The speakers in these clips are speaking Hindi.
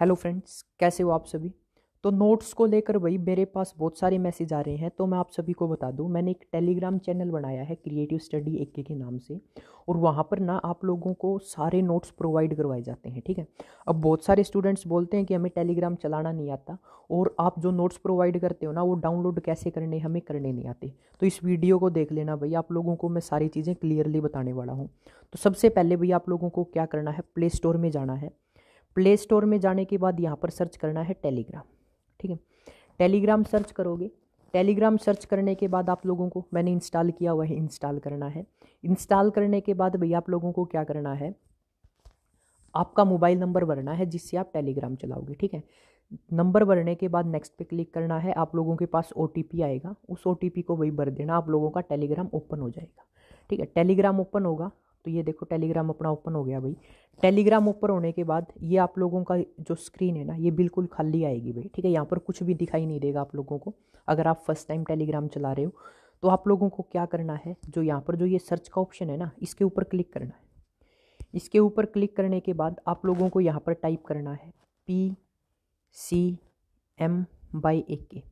हेलो फ्रेंड्स कैसे हो आप सभी तो नोट्स को लेकर भाई मेरे पास बहुत सारे मैसेज आ रहे हैं तो मैं आप सभी को बता दूं मैंने एक टेलीग्राम चैनल बनाया है क्रिएटिव स्टडी एक के नाम से और वहाँ पर ना आप लोगों को सारे नोट्स प्रोवाइड करवाए जाते हैं ठीक है अब बहुत सारे स्टूडेंट्स बोलते हैं कि हमें टेलीग्राम चलाना नहीं आता और आप जो नोट्स प्रोवाइड करते हो ना वो डाउनलोड कैसे करने हमें करने नहीं आते तो इस वीडियो को देख लेना भाई आप लोगों को मैं सारी चीज़ें क्लियरली बताने वाला हूँ तो सबसे पहले भाई आप लोगों को क्या करना है प्ले स्टोर में जाना है प्ले स्टोर में जाने के बाद यहाँ पर सर्च करना है टेलीग्राम ठीक है टेलीग्राम सर्च करोगे टेलीग्राम सर्च करने के बाद आप लोगों को मैंने इंस्टॉल किया हुआ है इंस्टॉल करना है इंस्टॉल करने के बाद भैया आप लोगों को क्या करना है आपका मोबाइल नंबर भरना है जिससे आप टेलीग्राम चलाओगे ठीक है नंबर भरने के बाद नेक्स्ट पे क्लिक करना है आप लोगों के पास ओ आएगा उस ओ को वही भर देना आप लोगों का टेलीग्राम ओपन हो जाएगा ठीक है टेलीग्राम ओपन होगा तो ये देखो टेलीग्राम अपना ओपन हो गया भाई टेलीग्राम ओपन होने के बाद ये आप लोगों का जो स्क्रीन है ना ये बिल्कुल खाली आएगी भाई ठीक है यहाँ पर कुछ भी दिखाई नहीं देगा आप लोगों को अगर आप फर्स्ट टाइम टेलीग्राम चला रहे हो तो आप लोगों को क्या करना है जो यहाँ पर जो ये सर्च का ऑप्शन है ना इसके ऊपर क्लिक करना है इसके ऊपर क्लिक करने के बाद आप लोगों को यहाँ पर टाइप करना है P C M by A K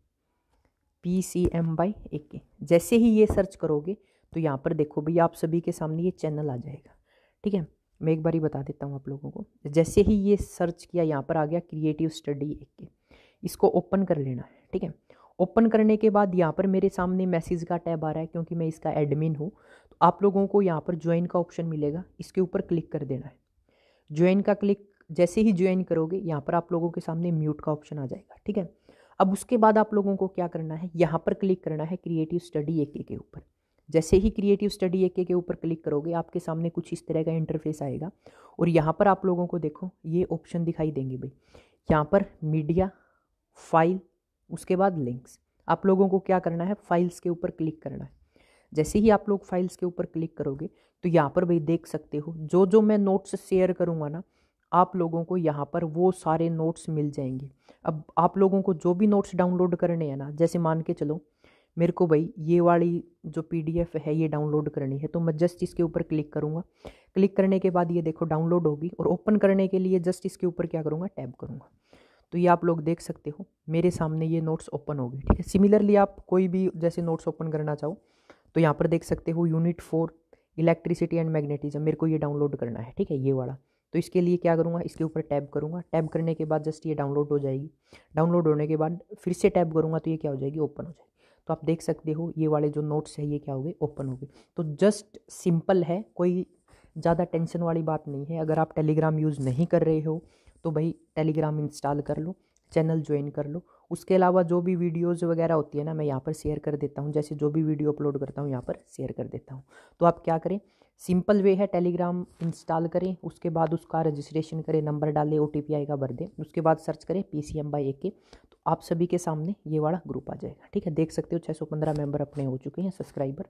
P C M by A K जैसे ही ये सर्च करोगे तो यहाँ पर देखो भैया आप सभी के सामने ये चैनल आ जाएगा ठीक है मैं एक बार ही बता देता हूँ आप लोगों को जैसे ही ये सर्च किया यहाँ पर आ गया क्रिएटिव स्टडी एक इसको ओपन कर लेना है ठीक है ओपन करने के बाद यहाँ पर मेरे सामने मैसेज का टैब आ रहा है क्योंकि मैं इसका एडमिन हूँ तो आप लोगों को यहाँ पर ज्वाइन का ऑप्शन मिलेगा इसके ऊपर क्लिक कर देना है ज्वाइन का क्लिक जैसे ही ज्वाइन करोगे यहाँ पर आप लोगों के सामने म्यूट का ऑप्शन आ जाएगा ठीक है अब उसके बाद आप लोगों को क्या करना है यहाँ पर क्लिक करना है क्रिएटिव स्टडी एक के ऊपर जैसे ही क्रिएटिव स्टडी एके के ऊपर क्लिक करोगे आपके सामने कुछ इस तरह का इंटरफेस आएगा और यहाँ पर आप लोगों को देखो ये ऑप्शन दिखाई देंगे भाई यहाँ पर मीडिया फाइल उसके बाद लिंक्स आप लोगों को क्या करना है फाइल्स के ऊपर क्लिक करना है जैसे ही आप लोग फाइल्स के ऊपर क्लिक करोगे तो यहाँ पर भाई देख सकते हो जो जो मैं नोट्स शेयर करूँगा ना आप लोगों को यहाँ पर वो सारे नोट्स मिल जाएंगे अब आप लोगों को जो भी नोट्स डाउनलोड करने हैं ना जैसे मान के चलो मेरे को भाई ये वाली जो पी है ये डाउनलोड करनी है तो मैं जस्ट इसके ऊपर क्लिक करूँगा क्लिक करने के बाद ये देखो डाउनलोड होगी और ओपन करने के लिए जस्ट इसके ऊपर क्या करूँगा टैब करूँगा तो ये आप लोग देख सकते हो मेरे सामने ये नोट्स ओपन हो गई ठीक है सिमिलरली आप कोई भी जैसे नोट्स ओपन करना चाहो तो यहाँ पर देख सकते हो unit four electricity and magnetism मेरे को ये डाउनलोड करना है ठीक है ये वाला तो इसके लिए क्या करूँगा इसके ऊपर टैब करूँगा टैब करने के बाद जस्ट ये डाउनलोड हो जाएगी डाउनलोड होने के बाद फिर से टैब करूँगा तो ये क्या हो जाएगी ओपन हो जाएगी तो आप देख सकते हो ये वाले जो नोट्स है ये क्या हो गए ओपन हो गए तो जस्ट सिंपल है कोई ज़्यादा टेंशन वाली बात नहीं है अगर आप टेलीग्राम यूज़ नहीं कर रहे हो तो भाई टेलीग्राम इंस्टॉल कर लो चैनल ज्वाइन कर लो उसके अलावा जो भी वीडियोज़ वगैरह होती है ना मैं यहाँ पर शेयर कर देता हूँ जैसे जो भी वीडियो अपलोड करता हूँ यहाँ पर शेयर कर देता हूँ तो आप क्या करें सिंपल वे है टेलीग्राम इंस्टॉल करें उसके बाद उसका रजिस्ट्रेशन करें नंबर डालें ओ टी पी आएगा भर दें उसके बाद सर्च करें P C M by A K तो आप सभी के सामने ये वाला ग्रुप आ जाएगा ठीक है देख सकते हो छः सौ पंद्रह मेम्बर अपने हो चुके हैं सब्सक्राइबर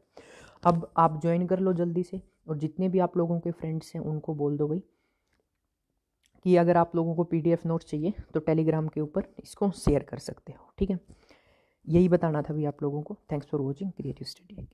अब आप ज्वाइन कर लो जल्दी से और जितने भी आप लोगों के फ्रेंड्स हैं उनको बोल दो भाई कि अगर आप लोगों को पी डी एफ नोट चाहिए तो टेलीग्राम के ऊपर इसको शेयर कर सकते हो ठीक है यही बताना था भी आप लोगों को thanks for watching creative study